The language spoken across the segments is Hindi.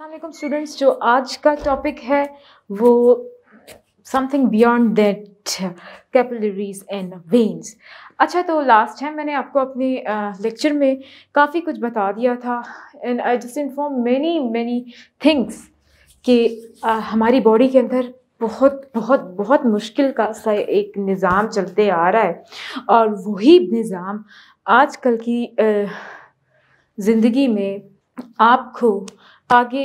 असलम स्टूडेंट्स जो आज का टॉपिक है वो something beyond that capillaries and veins अच्छा तो लास्ट टाइम मैंने आपको अपने लेक्चर में काफ़ी कुछ बता दिया था and I just inform many many things कि हमारी बॉडी के अंदर बहुत बहुत बहुत मुश्किल का सा एक निज़ाम चलते आ रहा है और वही निज़ाम आजकल की ज़िंदगी में आपको आगे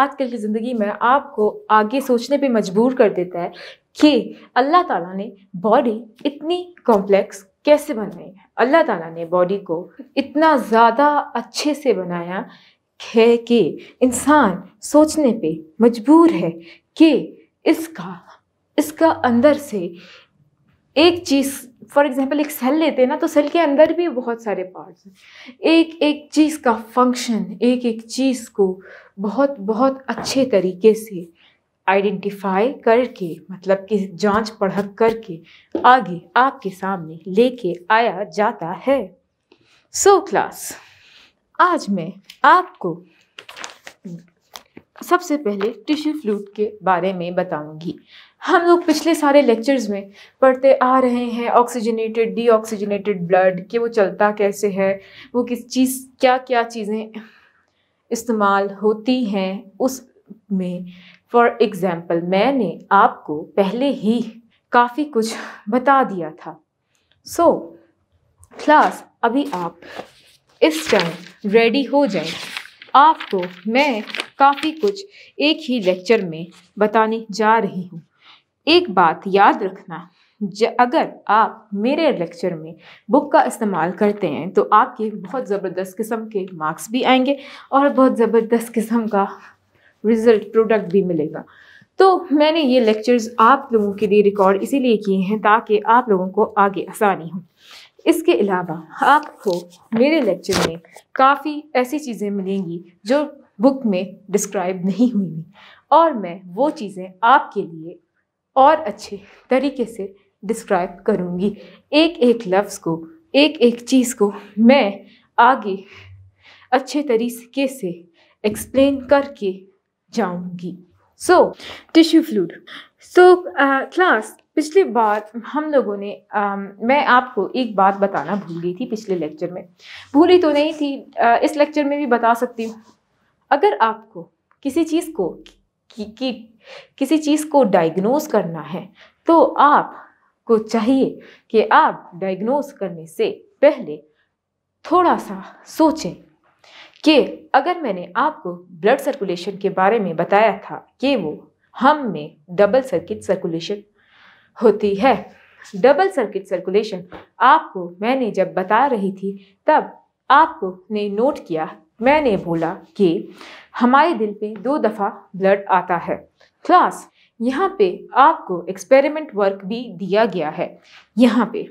आजकल की ज़िंदगी में आपको आगे सोचने पे मजबूर कर देता है कि अल्लाह ताला ने बॉडी इतनी कॉम्प्लेक्स कैसे बनाई अल्लाह ताला ने बॉडी को इतना ज़्यादा अच्छे से बनाया है कि इंसान सोचने पे मजबूर है कि इसका इसका अंदर से एक चीज़ फॉर एग्जांपल एक सेल लेते हैं ना तो सेल के अंदर भी बहुत सारे पार्ट्स हैं एक एक चीज़ का फंक्शन एक एक चीज़ को बहुत बहुत अच्छे तरीके से आइडेंटिफाई करके मतलब कि जांच पढ़क करके आगे आपके सामने लेके आया जाता है सो so, क्लास आज मैं आपको सबसे पहले टिश्यू फ्लूट के बारे में बताऊंगी हम लोग पिछले सारे लेक्चर्स में पढ़ते आ रहे हैं ऑक्सीजनेटेड डीऑक्सीजनेटेड ब्लड कि वो चलता कैसे है वो किस चीज़ क्या क्या चीज़ें इस्तेमाल होती हैं उस में फॉर एग्ज़ाम्पल मैंने आपको पहले ही काफ़ी कुछ बता दिया था सो so, क्लास अभी आप इस टाइम रेडी हो जाए आपको मैं काफ़ी कुछ एक ही लेक्चर में बताने जा रही हूँ एक बात याद रखना अगर आप मेरे लेक्चर में बुक का इस्तेमाल करते हैं तो आपके बहुत ज़बरदस्त किस्म के मार्क्स भी आएंगे और बहुत ज़बरदस्त किस्म का रिज़ल्ट प्रोडक्ट भी मिलेगा तो मैंने ये लेक्चर्स आप लोगों के लिए रिकॉर्ड इसीलिए किए हैं ताकि आप लोगों को आगे आसानी हो इसके अलावा आपको मेरे लेक्चर में काफ़ी ऐसी चीज़ें मिलेंगी जो बुक में डिस्क्राइब नहीं हुई और मैं वो चीज़ें आपके लिए और अच्छे तरीके से डिस्क्राइब करूँगी एक एक लफ्ज़ को एक एक चीज़ को मैं आगे अच्छे तरीके से एक्सप्लेन करके जाऊँगी so tissue fluid so class पिछली बार हम लोगों ने आ, um, मैं आपको एक बात बताना भूल गई थी पिछले लेक्चर में भूली तो नहीं थी आ, uh, इस लेक्चर में भी बता सकती हूँ अगर आपको किसी चीज़ को कि, कि किसी चीज़ को डायग्नोस करना है तो आप को चाहिए कि आप डायग्नोस करने से पहले थोड़ा सा सोचें कि अगर मैंने आपको ब्लड सर्कुलेशन के बारे में बताया था कि वो हम में डबल सर्किट सर्कुलेशन होती है डबल सर्किट सर्कुलेशन आपको मैंने जब बता रही थी तब आपको ने नोट किया मैंने बोला कि हमारे दिल पे दो दफ़ा ब्लड आता है क्लास यहाँ पे आपको एक्सपेरिमेंट वर्क भी दिया गया है यहाँ पे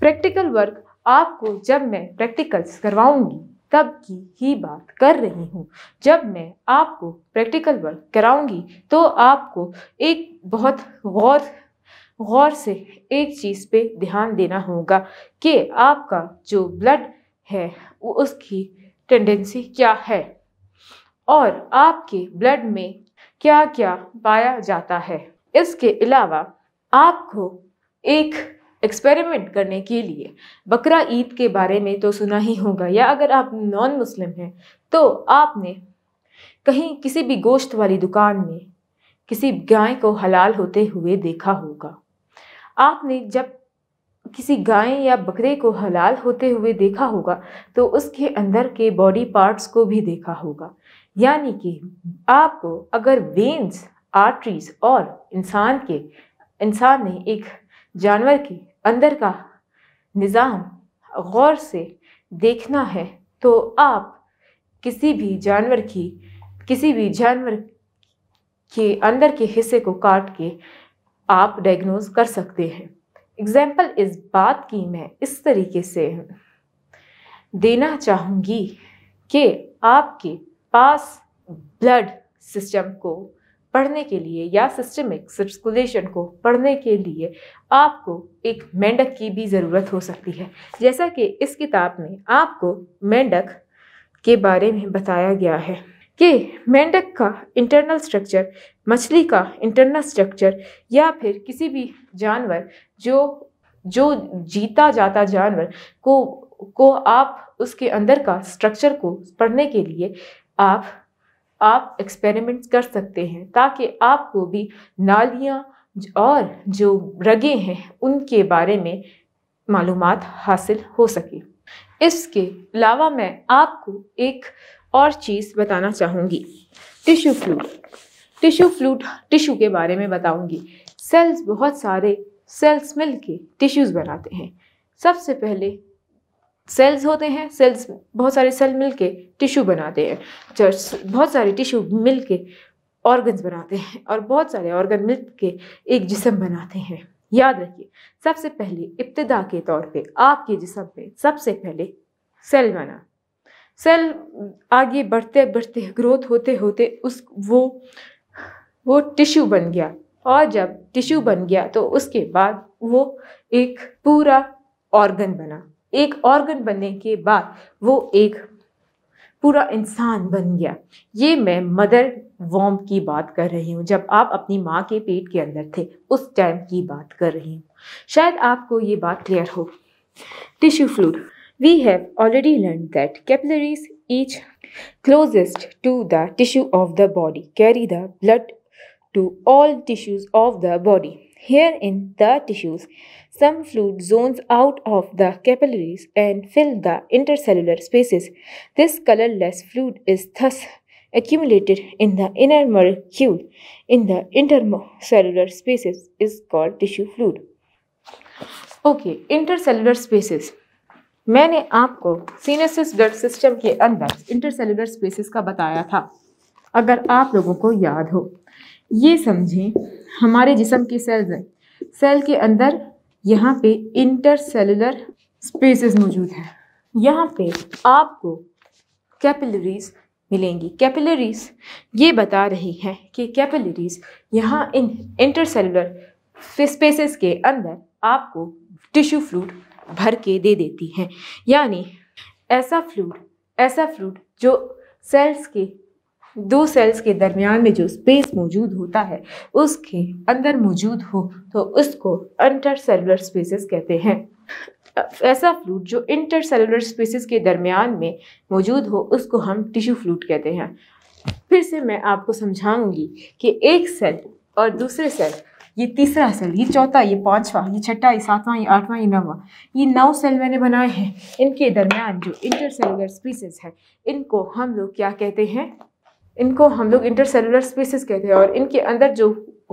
प्रैक्टिकल वर्क आपको जब मैं प्रैक्टिकल्स करवाऊँगी तब की ही बात कर रही हूँ जब मैं आपको प्रैक्टिकल वर्क कराऊँगी तो आपको एक बहुत गौर गौर से एक चीज़ पे ध्यान देना होगा कि आपका जो ब्लड है उसकी टेंडेंसी क्या है और आपके ब्लड में क्या क्या पाया जाता है इसके अलावा आपको एक एक्सपेरिमेंट करने के लिए बकरा ईद के बारे में तो सुना ही होगा या अगर आप नॉन मुस्लिम हैं तो आपने कहीं किसी भी गोश्त वाली दुकान में किसी गाय को हलाल होते हुए देखा होगा आपने जब किसी गाय या बकरे को हलाल होते हुए देखा होगा तो उसके अंदर के बॉडी पार्ट्स को भी देखा होगा यानी कि आपको अगर वेन्स आर्टरीज और इंसान के इंसान ने एक जानवर के अंदर का निज़ाम गौर से देखना है तो आप किसी भी जानवर की किसी भी जानवर के अंदर के हिस्से को काट के आप डायग्नोज कर सकते हैं एग्ज़ाम्पल इस बात की मैं इस तरीके से देना चाहूँगी कि आपके पास ब्लड सिस्टम को पढ़ने के लिए या सिस्टमिक सर्कुलेशन को पढ़ने के लिए आपको एक मेंढक की भी ज़रूरत हो सकती है जैसा कि इस किताब में आपको मेंढक के बारे में बताया गया है कि मेंढक का इंटरनल स्ट्रक्चर मछली का इंटरनल स्ट्रक्चर या फिर किसी भी जानवर जो जो जीता जाता जानवर को को आप उसके अंदर का स्ट्रक्चर को पढ़ने के लिए आप आप एक्सपेरिमेंट्स कर सकते हैं ताकि आपको भी नालियाँ और जो रगे हैं उनके बारे में मालूम हासिल हो सके इसके अलावा मैं आपको एक और चीज़ बताना चाहूँगी tissue fluid tissue fluid tissue के बारे में बताऊंगी सेल्स बहुत सारे सेल्स मिल के टिश्यूज़ बनाते हैं सबसे पहले सेल्स होते हैं सेल्स बहुत सारे सेल मिल के टिश्यू बनाते हैं बहुत सारे टिश्यू मिल के ऑर्गन्स बनाते हैं और बहुत सारे ऑर्गन मिल के एक जिसम बनाते हैं याद रखिए सबसे पहले इब्तदा के तौर पे आपके जिसम पे सबसे पहले सेल बना सेल आगे बढ़ते बढ़ते ग्रोथ होते होते उस वो वो टिश्यू बन गया और जब टिश्यू बन गया तो उसके बाद वो एक पूरा ऑर्गन बना एक ऑर्गन बनने के बाद वो एक पूरा इंसान बन गया ये मैं मदर वॉम की बात कर रही हूँ जब आप अपनी माँ के पेट के अंदर थे उस टाइम की बात कर रही हूँ शायद आपको ये बात क्लियर हो tissue fluid we have already learn that capillaries each closest to the tissue of the body carry the blood to all tissues of the body. Here in the tissues, some fluid zones out of the capillaries and fill the intercellular spaces. This colorless fluid is thus accumulated in the inner molecule in the intercellular spaces is called tissue fluid. Okay, intercellular spaces. मैंने आपको सीनेसिस ब्लड सिस्टम के अंदर इंटरसेलुलर स्पेसेस का बताया था अगर आप लोगों को याद हो ये समझें हमारे जिसम के सेल्स हैं सेल के अंदर यहाँ पे इंटरसेलुलर स्पेसेस मौजूद हैं यहाँ पे आपको कैपिलरीज मिलेंगी कैपिलरीज ये बता रही हैं कि कैपिलरीज यहाँ इन इंटरसेलुलर स्पेसेस के अंदर आपको टिश्यू फ्लूड भर के दे देती हैं यानी ऐसा फ्लूड ऐसा फ्लूड जो सेल्स के दो सेल्स के दरमियान में जो स्पेस मौजूद होता है उसके अंदर मौजूद हो तो उसको सेलुलर स्पेसिस कहते हैं ऐसा फ्लूट जो इंटर सेलुलर स्पेसिस के दरमियान में मौजूद हो उसको हम टिश्यू फ्लूट कहते हैं फिर से मैं आपको समझाऊंगी कि एक सेल और दूसरे सेल ये तीसरा सेल ये चौथा ये पांचवा ये छठा ये सातवां ये आठवां ये नौवां ये नौ सेल मैंने बनाए हैं इनके दरमियान जो इंटर सेलुलर स्पीसीज है इनको हम लोग क्या कहते हैं इनको हम लोग इंटरसेलुलर स्पेसिस कहते हैं और इनके अंदर जो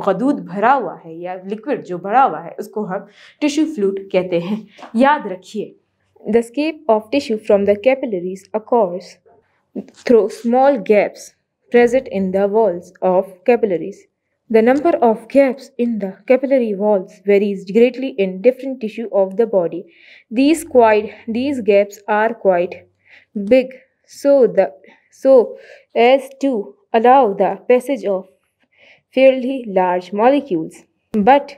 गदूद भरा हुआ है या लिक्विड जो भरा हुआ है उसको हम टिश्यू फ्लूड कहते हैं याद रखिए the escape of tissue from the capillaries occurs through small gaps present in the walls of capillaries the number of gaps in the capillary walls varies greatly in different tissue of the body these quite these gaps are quite big so the so as to allow the passage of fairly large molecules, but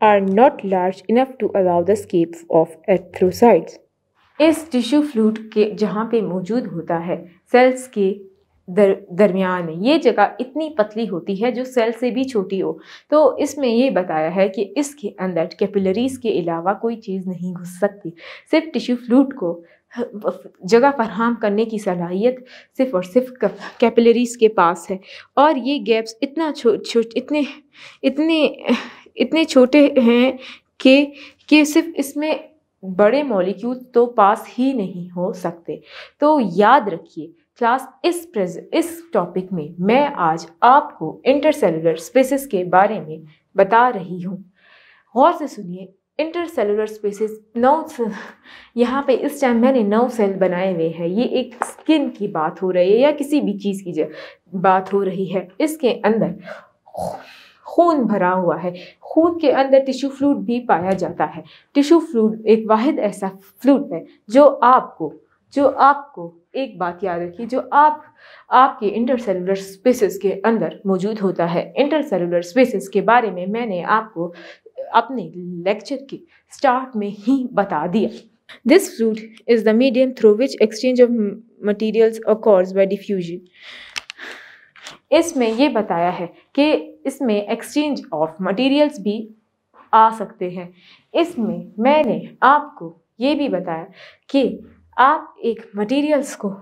are not large enough to allow the escape of erythrocytes is tissue fluid के जहाँ पे मौजूद होता है सेल्स के दर दरमियान ये जगह इतनी पतली होती है जो सेल से भी छोटी हो तो इसमें ये बताया है कि इसके अंदर कैपिलरीज के अलावा कोई चीज़ नहीं घुस सकती सिर्फ टिश्यू फ्लूट को जगह फरहम करने की सलाहियत सिर्फ़ और सिर्फ कैपिलरीज़ के पास है और ये गैप्स इतना छो, छो इतने इतने इतने छोटे हैं कि कि सिर्फ इसमें बड़े मॉलिक्यूल तो पास ही नहीं हो सकते तो याद रखिए क्लास इस प्रेज इस टॉपिक में मैं आज आपको इंटरसेलुलर स्पेसिस के बारे में बता रही हूँ गौर से सुनिए इंटरसेलुलर स्पेसिस नौ यहाँ पे इस टाइम मैंने नौ सेल बनाए हुए हैं ये एक स्किन की बात हो रही है या किसी भी चीज़ की बात हो रही है इसके अंदर खून भरा हुआ है खून के अंदर टिश्यू फ्लूड भी पाया जाता है टिश्यू फ्लूड एक वाद ऐसा फ्लूड है जो आपको जो आपको एक बात याद रखिए जो आप आपके इंटरसेलुलर स्पेसिस के अंदर मौजूद होता है इंटरसेलुलर स्पेसिस के बारे में मैंने आपको अपने लेक्चर के स्टार्ट में ही बता दिया this route is the medium through which exchange of materials occurs by diffusion इसमें ये बताया है कि इसमें एक्सचेंज ऑफ मटीरियल्स भी आ सकते हैं इसमें मैंने आपको ये भी बताया कि आप एक मटीरियल्स को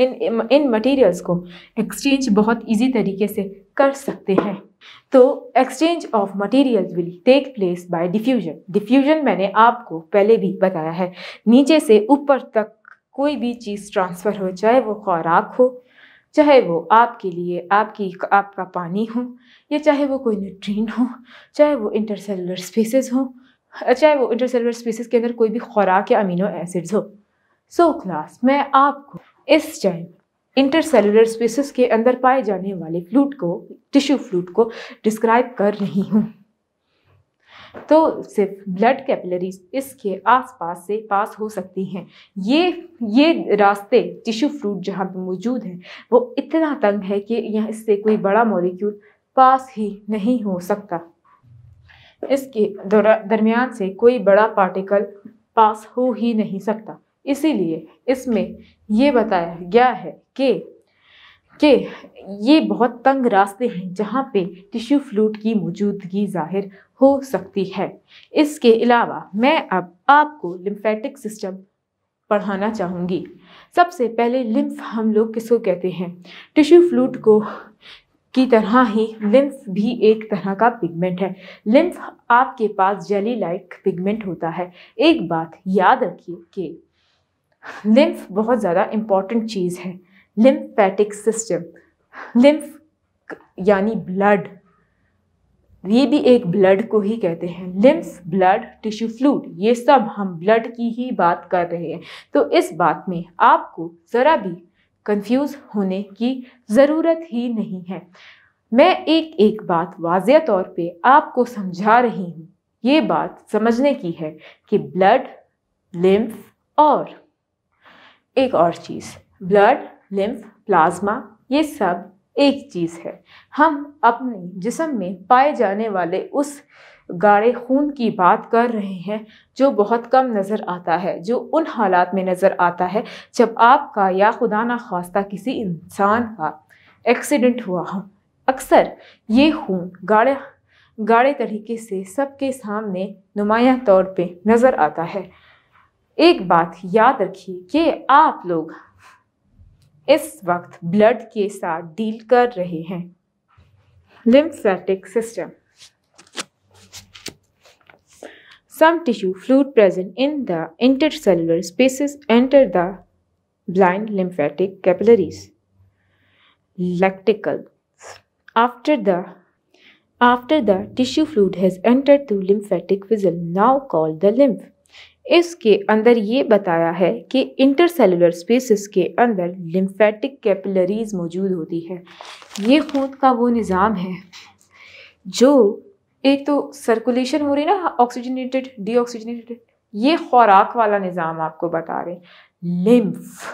इन इन मटीरियल्स को एक्सचेंज बहुत इजी तरीके से कर सकते हैं तो exchange of materials will take place by diffusion diffusion मैंने आपको पहले भी बताया है नीचे से ऊपर तक कोई भी चीज़ ट्रांसफ़र हो चाहे वो खुराक हो चाहे वो आपके लिए आपकी आपका पानी हो या चाहे वो कोई न्यूट्रीन हो चाहे वो इंटरसेलुलर स्पेसिस हो चाहे वो इंटरसेलुलर स्पेसिस के अंदर कोई भी खुराक या अमीनो एसिड्स हो सो so, क्लास मैं आपको इस टाइम इंटरसेलुलर स्पेसिस के अंदर पाए जाने वाले फ्लूट को टिश्यू फ्लूट को डिस्क्राइब कर रही हूँ तो सिर्फ ब्लड कैपिलरीज इसके आसपास से पास हो सकती हैं ये ये रास्ते टिश्यू फ्रूट जहाँ पे मौजूद हैं वो इतना तंग है कि यहाँ इससे कोई बड़ा मॉलिक्यूल पास ही नहीं हो सकता इसके दौरा दरमियान से कोई बड़ा पार्टिकल पास हो ही नहीं सकता इसीलिए इसमें ये बताया गया है कि कि ये बहुत तंग रास्ते हैं जहाँ पे टिश्यू फ्लूट की मौजूदगी जाहिर हो सकती है इसके अलावा मैं अब आपको लिम्फेटिक सिस्टम पढ़ाना चाहूँगी सबसे पहले लिम्फ हम लोग किसको कहते हैं टिश्यू फ्लूट को की तरह ही लिम्फ भी एक तरह का पिगमेंट है लिम्फ आपके पास जेली लाइक पिगमेंट होता है एक बात याद रखिए कि लिम्फ बहुत ज़्यादा इम्पॉर्टेंट चीज़ है लिम्फैटिक सिस्टम लिम्फ यानी ब्लड ये भी एक ब्लड को ही कहते हैं लिम्फ ब्लड टिश्यू फ्लूड ये सब हम ब्लड की ही बात कर रहे हैं तो इस बात में आपको ज़रा भी कंफ्यूज होने की ज़रूरत ही नहीं है मैं एक एक बात वाज तौर पे आपको समझा रही हूँ ये बात समझने की है कि ब्लड लिम्फ और एक और चीज़ ब्लड लिम्फ प्लाज्मा ये सब एक चीज़ है हम अपने जिसम में पाए जाने वाले उस गाढ़े खून की बात कर रहे हैं जो बहुत कम नज़र आता है जो उन हालात में नज़र आता है जब आपका या खुदा ना खास्ता किसी इंसान का एक्सीडेंट हुआ हो अक्सर ये खून गाढ़े गाढ़े तरीके से सबके सामने नुमाया तौर पे नज़र आता है एक बात याद रखिए कि आप लोग इस वक्त ब्लड के साथ डील कर रहे हैं lymphatic system some tissue fluid present in the inter intercellular spaces enter the blind lymphatic capillaries lacteal after the after the tissue fluid has enter to lymphatic vessel now call the lymph इसके अंदर ये बताया है कि इंटरसेलुलर स्पेसिस के अंदर लिम्फेटिक कैपिलरीज मौजूद होती है ये खून का वो निज़ाम है जो एक तो सर्कुलेशन हो रही ना ऑक्सीजनेटेड डीऑक्सीजनेटेड ये खुराक वाला निज़ाम आपको बता रहे लिम्फ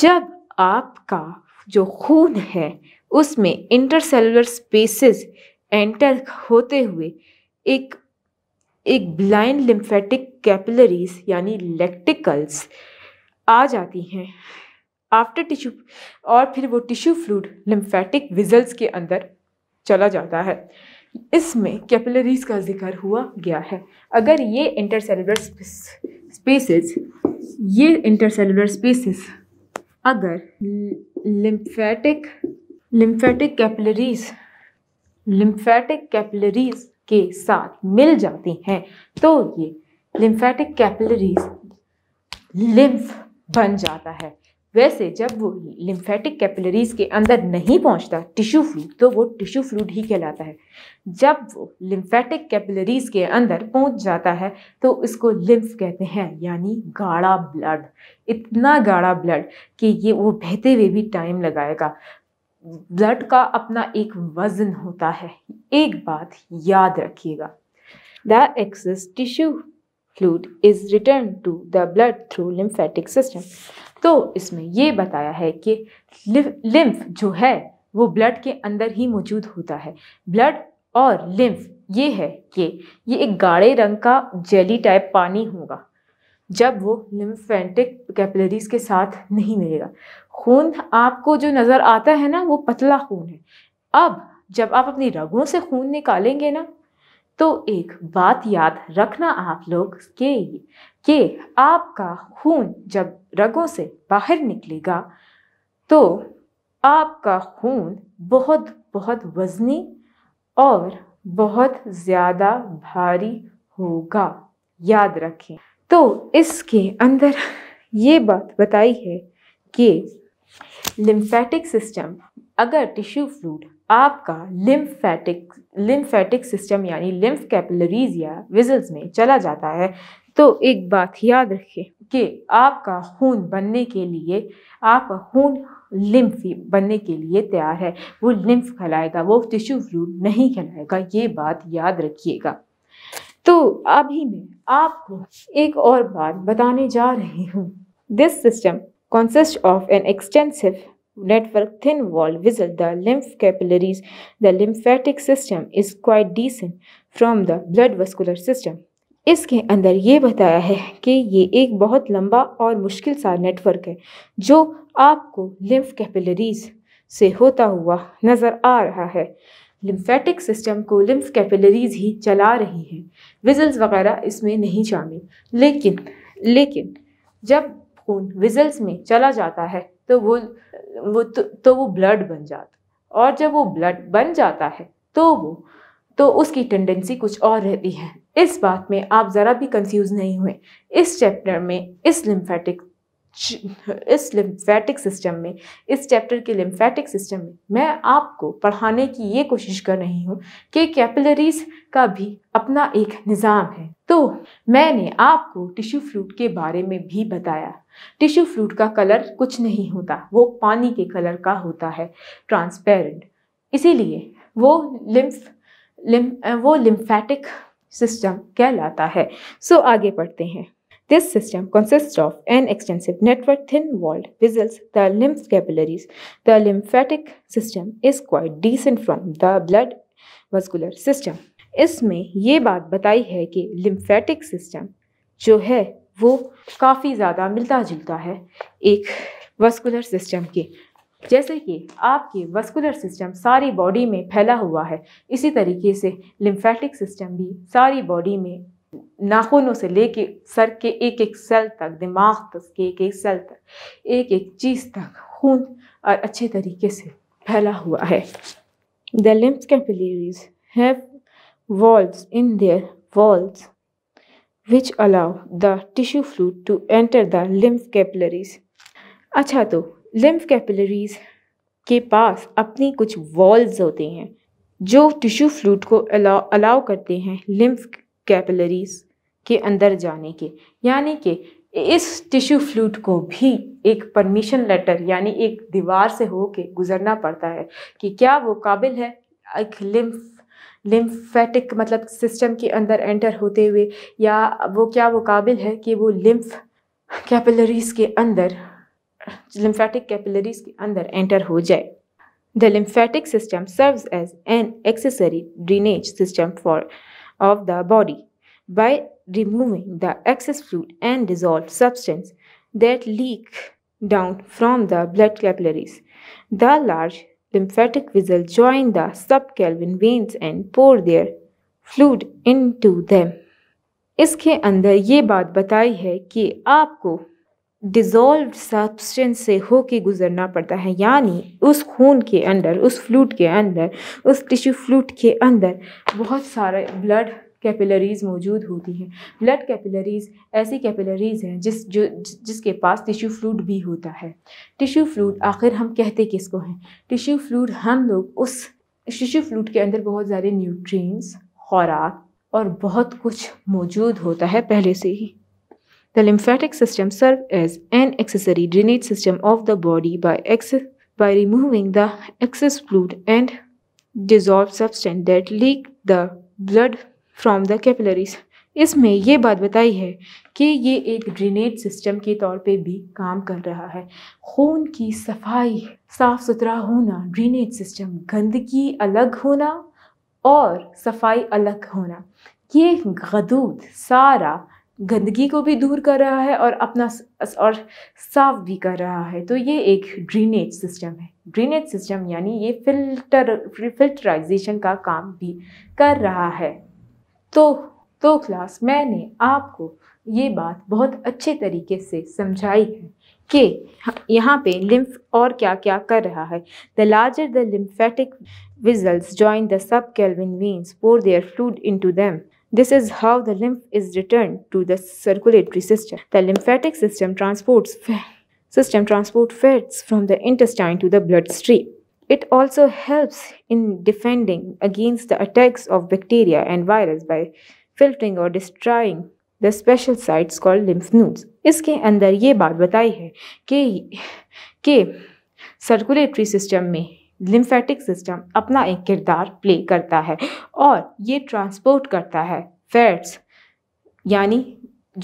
जब आपका जो खून है उसमें इंटरसेलुलर स्पेसिस एंटर होते हुए एक एक ब्लाइंड लिम्फेटिक कैपिलरीज यानी लेक्टिकल्स आ जाती हैं आफ्टर टिश्यू और फिर वो टिश्यू फ्लूड लिम्फेटिक विजल्स के अंदर चला जाता है इसमें कैपिलरीज का जिक्र हुआ गया है अगर ये इंटरसेलुलर स्पेसेस ये इंटरसेलुलर स्पेसेस अगर lymphatic lymphatic capillaries lymphatic capillaries के साथ मिल जाती हैं तो ये लिम्फेटिक कैपिलरीज लिम्फ बन जाता है वैसे जब वो लिम्फेटिक कैपिलरीज के अंदर नहीं पहुंचता टिश्यू फ्लूड तो वो टिश्यू फ्लूड ही कहलाता है जब वो लिम्फेटिक कैपिलरीज के अंदर पहुंच जाता है तो इसको लिम्फ कहते हैं यानी गाढ़ा ब्लड इतना गाढ़ा ब्लड कि ये वो बहते हुए भी टाइम लगाएगा ब्लड का अपना एक वजन होता है एक बात याद रखिएगा the excess tissue fluid is return to the blood through lymphatic system तो इसमें ये बताया है कि लिम्फ जो है वो ब्लड के अंदर ही मौजूद होता है ब्लड और लिम्फ ये है कि ये एक गाढ़े रंग का जेली टाइप पानी होगा जब वो लिम्फेटिक कैपिलरीज के साथ नहीं मिलेगा खून आपको जो नज़र आता है ना वो पतला खून है अब जब आप अपनी रगों से खून निकालेंगे ना तो एक बात याद रखना आप लोग के कि आपका खून जब रगों से बाहर निकलेगा तो आपका खून बहुत बहुत वज़नी और बहुत ज़्यादा भारी होगा याद रखें तो इसके अंदर ये बात बताई है कि लिम्फेटिक सिस्टम अगर टिश्यू फ्लूड आपका लिम्फेटिक लिम्फेटिक सिस्टम यानी लिम्फ कैपिलरीज या विजल्स में चला जाता है तो एक बात याद रखें कि आपका खून बनने के लिए आपका खून लिम्फ बनने के लिए तैयार है वो लिम्फ खिलाएगा वो टिश्यू फ्लूड नहीं खिलाएगा ये बात याद रखिएगा तो अभी मैं आपको एक और बात बताने जा रही हूँ this system consist of an extensive network thin wall vessel the lymph capillaries the lymphatic system is quite distinct from the blood vascular system इसके अंदर ये बताया है कि ये एक बहुत लंबा और मुश्किल सा नेटवर्क है जो आपको लिम्फ कैपिलरीज से होता हुआ नज़र आ रहा है लिम्फेटिक सिस्टम को लिम्फ कैपिलरीज ही चला रही हैं विजल्स वगैरह इसमें नहीं शामिल लेकिन लेकिन जब खून विजल्स में चला जाता है तो वो वो तो, तो वो ब्लड बन जाता और जब वो ब्लड बन जाता है तो वो तो उसकी टेंडेंसी कुछ और रहती है इस बात में आप ज़रा भी कंफ्यूज नहीं हुए इस चैप्टर में इस लिम्फेटिक इस लिम्फैटिक सिस्टम में इस चैप्टर के लिम्फैटिक सिस्टम में मैं आपको पढ़ाने की ये कोशिश कर रही हूँ कि कैपिलरीज का भी अपना एक निज़ाम है तो मैंने आपको टिश्यू फ्लूड के बारे में भी बताया टिश्यू फ्लूड का कलर कुछ नहीं होता वो पानी के कलर का होता है ट्रांसपेरेंट इसीलिए वो लिम्फ लिम वो लिम्फैटिक सिस्टम कहलाता है सो आगे पढ़ते हैं This system consists of an extensive network, thin-walled vessels, the lymph capillaries. The lymphatic system is quite decent from the blood vascular system. इसमें ये बात बताई है कि लिम्फेटिक सिस्टम जो है वो काफ़ी ज़्यादा मिलता जुलता है एक वस्कुलर सिस्टम के जैसे कि आपके वस्कुलर सिस्टम सारी बॉडी में फैला हुआ है इसी तरीके से लिम्फेटिक सिस्टम भी सारी बॉडी में नाखूनों से लेके सर के एक एक सेल तक दिमाग तक के एक एक सेल तक एक एक चीज़ तक खून और अच्छे तरीके से फैला हुआ है the lymph capillaries have walls in their walls which allow the tissue fluid to enter the lymph capillaries अच्छा तो लिम्फ कैपिलरीज के पास अपनी कुछ वॉल्स होते हैं जो टिश्यू फ्लूड को अलाउ अलाउ करते हैं लिम्फ कैपिलरीज के अंदर जाने के यानी कि इस टिश्यू फ्लूट को भी एक परमिशन लेटर यानी एक दीवार से होके गुजरना पड़ता है कि क्या वो काबिल है एक लिम्फ लिम्फेटिक मतलब सिस्टम के अंदर एंटर होते हुए या वो क्या वो काबिल है कि वो लिम्फ कैपिलरीज के अंदर लिम्फेटिक कैपिलरीज के अंदर एंटर हो जाए the lymphatic system serves as an accessory drainage system for of the body by removing the excess fluid and dissolved substance that leak down from the blood capillaries. The large lymphatic vessels join the subcalvin veins and pour their fluid into them. इसके अंदर ये बात बताई है कि आपको डिज़ोल्व सब्सटेंस से हो के गुज़रना पड़ता है यानी उस खून के अंदर उस फ्लूट के अंदर उस टिश्यू फ्लूट के अंदर बहुत सारे ब्लड कैपिलरीज़ मौजूद होती हैं ब्लड कैपिलरीज़ ऐसी कैपिलरीज़ हैं जिस जो जिसके पास टिश्यू फ्लूड भी होता है टिश्यू फ्लूड आखिर हम कहते किसको हैं टिश्यू फ्लूड हम लोग उस टिश्यू फ्लूड के अंदर बहुत सारे न्यूट्रिएंट्स खुराक और बहुत कुछ मौजूद होता है पहले से ही The lymphatic system serves as an accessory drainage system of the body by, by removing the excess fluid and dissolved substance that leak the blood from the capillaries. इसमें ये बात बताई है कि ये एक ड्रेनेज सिस्टम के तौर पे भी काम कर रहा है खून की सफाई साफ सुथरा होना ड्रेनेज सिस्टम गंदगी अलग होना और सफाई अलग होना ये गदूद सारा गंदगी को भी दूर कर रहा है और अपना और साफ भी कर रहा है तो ये एक ड्रेनेज सिस्टम है ड्रेनेज सिस्टम यानी ये फिल्टर फिल्टराइजेशन का काम भी कर रहा है तो तो क्लास मैंने आपको ये बात बहुत अच्छे तरीके से समझाई है कि यहाँ पे लिम्फ और क्या क्या कर रहा है the larger the lymphatic vessels join the subclavian veins pour their fluid into them This is how the lymph is returned to the circulatory system. The lymphatic system transports system transport fats from the intestine to the bloodstream. It also helps in defending against the attacks of bacteria and virus by filtering or destroying the special sites called lymph nodes. इसके अंदर ये बात बताई है कि कि सर्कुलेटरी सिस्टम में लिम्फेटिक सिस्टम अपना एक किरदार प्ले करता है और ये ट्रांसपोर्ट करता है फैट्स यानी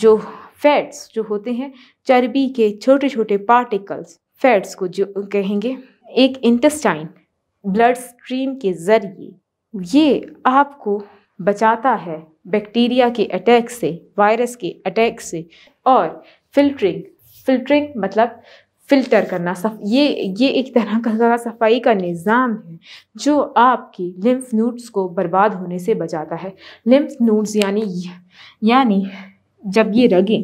जो फैट्स जो होते हैं चर्बी के छोटे छोटे पार्टिकल्स फैट्स को जो कहेंगे एक इंटेस्टाइन ब्लड स्ट्रीम के ज़रिए ये आपको बचाता है बैक्टीरिया के अटैक से वायरस के अटैक से और फिल्टरिंग फिल्टरिंग मतलब फ़िल्टर करना सफ ये ये एक तरह का सफाई का निज़ाम है जो आपकी लिम्फ नोड्स को बर्बाद होने से बचाता है लिम्फ नोड्स यानी यानी जब ये रगें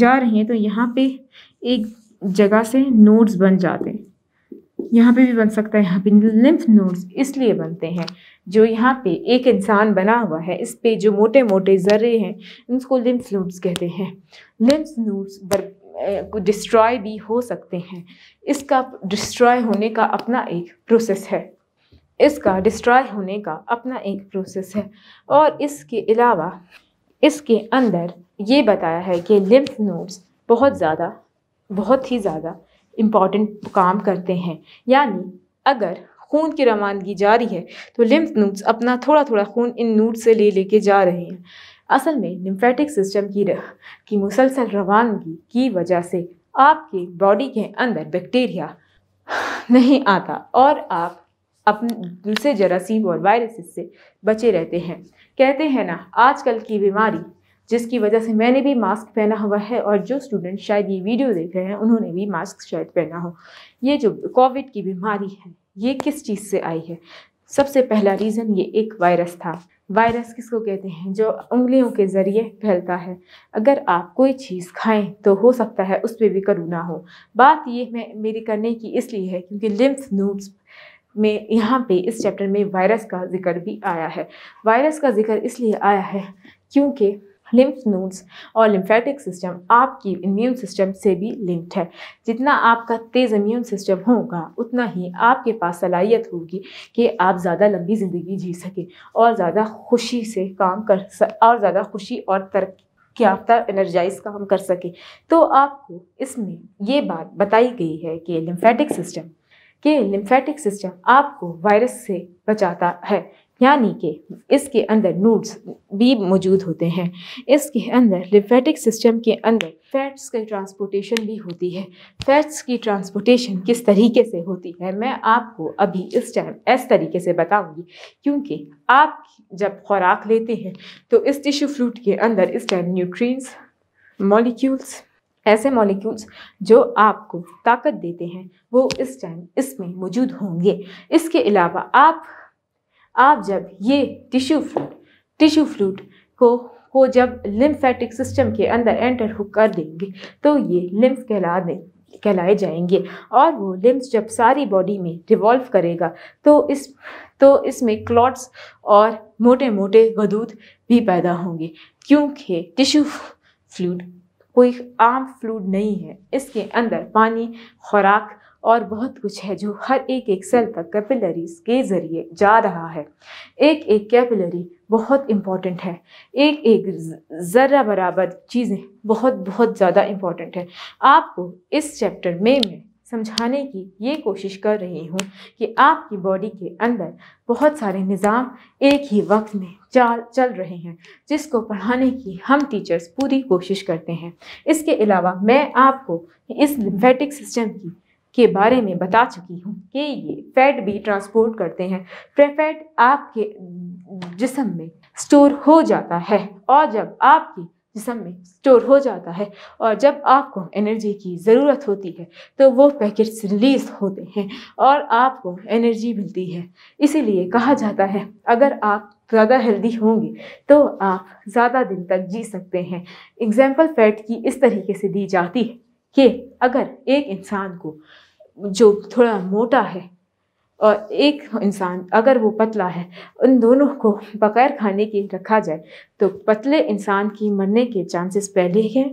जा रही हैं तो यहाँ पे एक जगह से नोड्स बन जाते हैं यहाँ पे भी बन सकता है यहाँ पे लिम्फ नोड्स इसलिए बनते हैं जो यहाँ पे एक इंसान बना हुआ है इस पे जो मोटे मोटे जर्रे हैं उनको लिम्फ नोड्स कहते हैं लिम्फ नोड्स बर डिस्ट्रॉय भी हो सकते हैं इसका डिस्ट्रॉय होने का अपना एक प्रोसेस है इसका डिस्ट्रॉय होने का अपना एक प्रोसेस है और इसके अलावा इसके अंदर ये बताया है कि लिम्फ नोड्स बहुत ज़्यादा बहुत ही ज़्यादा इम्पॉर्टेंट काम करते हैं यानी अगर खून की रवानगी जारी है तो लिम्फ नोड्स अपना थोड़ा थोड़ा खून इन नोड से ले लेके जा रहे हैं असल में लिम्फेटिक सिस्टम की रह, की मुसलसल रवानगी की वजह से आपके बॉडी के अंदर बैक्टीरिया नहीं आता और आप अपने दूसरे जरासीम और वायरसेस से बचे रहते हैं कहते हैं ना आजकल की बीमारी जिसकी वजह से मैंने भी मास्क पहना हुआ है और जो स्टूडेंट शायद ये वीडियो देख रहे हैं उन्होंने भी मास्क शायद पहना हो ये जो कोविड की बीमारी है ये किस चीज़ से आई है सबसे पहला रीज़न ये एक वायरस था वायरस किसको कहते हैं जो उंगलियों के ज़रिए फैलता है अगर आप कोई चीज़ खाएं तो हो सकता है उस पर भी करोना हो बात ये मैं मेरी करने की इसलिए है क्योंकि लिम्फ नूड्स में यहाँ पे इस चैप्टर में वायरस का जिक्र भी आया है वायरस का जिक्र इसलिए आया है क्योंकि लिम्फ नोड्स और लिम्फेटिक सिस्टम आपकी इम्यून सिस्टम से भी लिंक्ड है जितना आपका तेज़ इम्यून सिस्टम होगा उतना ही आपके पास सलाहियत होगी कि आप ज़्यादा लंबी ज़िंदगी जी सकें और ज़्यादा खुशी से काम कर और ज़्यादा खुशी और तरक्की याफ्ता एनर्जाइज काम कर सके तो आपको इसमें ये बात बताई गई है कि लिम्फेटिक सिस्टम के लिम्फेटिक सिस्टम आपको वायरस से बचाता है यानी कि इसके अंदर नूड्स भी मौजूद होते हैं इसके अंदर लिफेटिक सिस्टम के अंदर फैट्स की ट्रांसपोर्टेशन भी होती है फैट्स की ट्रांसपोर्टेशन किस तरीके से होती है मैं आपको अभी इस टाइम ऐसे तरीके से बताऊंगी क्योंकि आप जब खुराक लेते हैं तो इस टिश्यू फ्रूट के अंदर इस टाइम न्यूट्रीस मॉलिक्यूल्स ऐसे मॉलिक्यूल्स जो आपको ताकत देते हैं वो इस टाइम इसमें मौजूद होंगे इसके अलावा आप आप जब ये टिश्यू फ्रूट टिश्यू फ्रूट को को जब लिम्फेटिक सिस्टम के अंदर एंटर हो कर देंगे तो ये लिम्फ कहला दें कहलाए जाएंगे और वो लिम्स जब सारी बॉडी में रिवॉल्व करेगा तो इस तो इसमें क्लॉट्स और मोटे मोटे गदूद भी पैदा होंगे क्योंकि टिश्यू फ्लूड कोई आम फ्लूड नहीं है इसके अंदर पानी खुराक और बहुत कुछ है जो हर एक एक सेल तक कैपिलरीज के ज़रिए जा रहा है एक एक कैपिलरी बहुत इम्पॉर्टेंट है एक एक ज़रा बराबर चीज़ें बहुत बहुत ज़्यादा इम्पॉर्टेंट है आपको इस चैप्टर में मैं समझाने की ये कोशिश कर रही हूँ कि आपकी बॉडी के अंदर बहुत सारे निज़ाम एक ही वक्त में चाल चल रहे हैं जिसको पढ़ाने की हम टीचर्स पूरी कोशिश करते हैं इसके अलावा मैं आपको इस लिम्फेटिक सिस्टम की के बारे में बता चुकी हूँ कि ये फैट भी ट्रांसपोर्ट करते हैं फैट आपके जिसम में स्टोर हो जाता है और जब आपकी जिसम में स्टोर हो जाता है और जब आपको एनर्जी की ज़रूरत होती है तो वो पैकेट्स रिलीज़ होते हैं और आपको एनर्जी मिलती है इसीलिए कहा जाता है अगर आप ज़्यादा हेल्दी होंगे तो आप ज़्यादा दिन तक जी सकते हैं एग्जाम्पल फैट की इस तरीके से दी जाती है कि अगर एक इंसान को जो थोड़ा मोटा है और एक इंसान अगर वो पतला है उन दोनों को बग़ैर खाने के रखा जाए तो पतले इंसान की मरने के चांसेस पहले हैं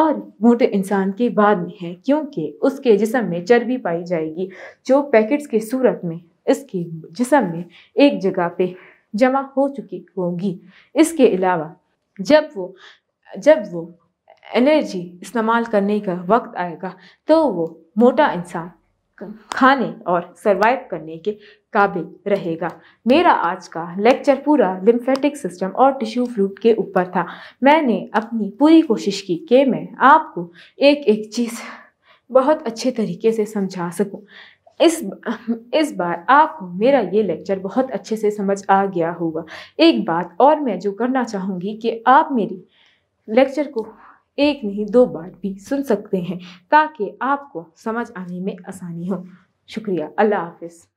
और मोटे इंसान के बाद में है क्योंकि उसके जिसम में चर्बी पाई जाएगी जो पैकेट्स के सूरत में इसके जिसम में एक जगह पे जमा हो चुकी होगी इसके अलावा जब वो जब वो एनर्जी इस्तेमाल करने का वक्त आएगा तो वो मोटा इंसान खाने और सरवाइव करने के काबिल रहेगा मेरा आज का लेक्चर पूरा लिम्फेटिक सिस्टम और टिश्यू फ्लूड के ऊपर था मैंने अपनी पूरी कोशिश की कि मैं आपको एक एक चीज़ बहुत अच्छे तरीके से समझा सकूं इस इस बार आपको मेरा ये लेक्चर बहुत अच्छे से समझ आ गया होगा एक बात और मैं जो करना चाहूँगी कि आप मेरी लेक्चर को एक नहीं दो बार भी सुन सकते हैं ताकि आपको समझ आने में आसानी हो शुक्रिया अल्लाह हाफिज़